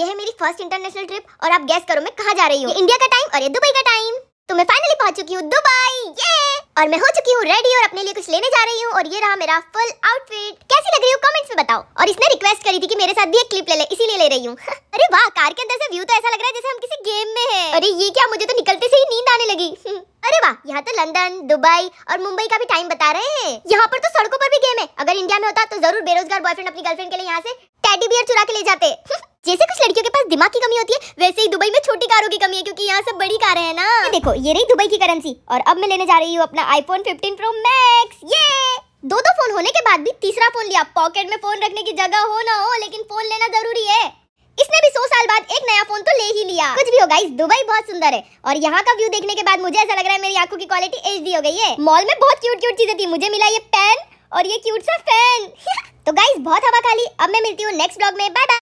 ये है मेरी फर्स्ट इंटरनेशनल ट्रिप और आप गैस करो मैं कहा जा रही हूँ इंडिया का टाइम और ये दुबई का टाइम तो मैं फाइनली पहुंच चुकी हूँ दुबई ये और मैं हो चुकी हूँ रेडी और अपने लिए कुछ लेने जा रही हूँ और ये रहा मेरा फुल आउटफिट कैसी लग रही हूँ कमेंट्स में बताओ और इसने रिक्वेस्ट करी थी कि मेरे साथ भी एक क्लिप ले ले इसीलिए ले रही हूँ अरे वाह कार के अंदर से व्यू तो ऐसा लग रहा है जैसे हम किसी गेम में है अरे ये क्या मुझे तो निकलते से ही नींद आने लगी अरे वाह यहाँ तो लंदन दुबई और मुंबई का भी टाइम बता रहे हैं यहाँ पर तो सड़कों पर भी गेम है अगर इंडिया में होता तो जरूर बेरोजगार बॉयफ्रेंड अपनी गर्लफ्रेंड के लिए यहाँ से टेडी बियर चुरा के ले जाते जैसे कुछ लड़कियों के पास दिमाग की कमी होती है वैसे ही दुबई में छोटी कारों की कमी है क्योंकि यहाँ सब बड़ी कारें हैं ना देखो ये रही दुबई की करेंसी और अब मैं लेने जा रही हूँ अपना आईफोन 15 प्रो मैक्स ये दो दो फोन होने के बाद भी तीसरा फोन लिया पॉकेट में फोन रखने की जगह हो ना हो लेकिन फोन लेना जरूरी है इसने भी सौ साल बाद एक नया फोन तो ले ही लिया कुछ भी हो गाइस दुबई बहुत सुंदर है और यहाँ का व्यू देखने के बाद मुझे ऐसा लग रहा है मेरी आंखों की क्वालिटी एच हो गई है मॉल में बहुत क्यूट क्यूट चीजें थी मुझे मिला ये पेन और ये क्यूट सा फैन तो गाइस बहुत हवा खाली अब मैं मिलती हूँ नेक्स्ट ब्लॉग में बाय बाय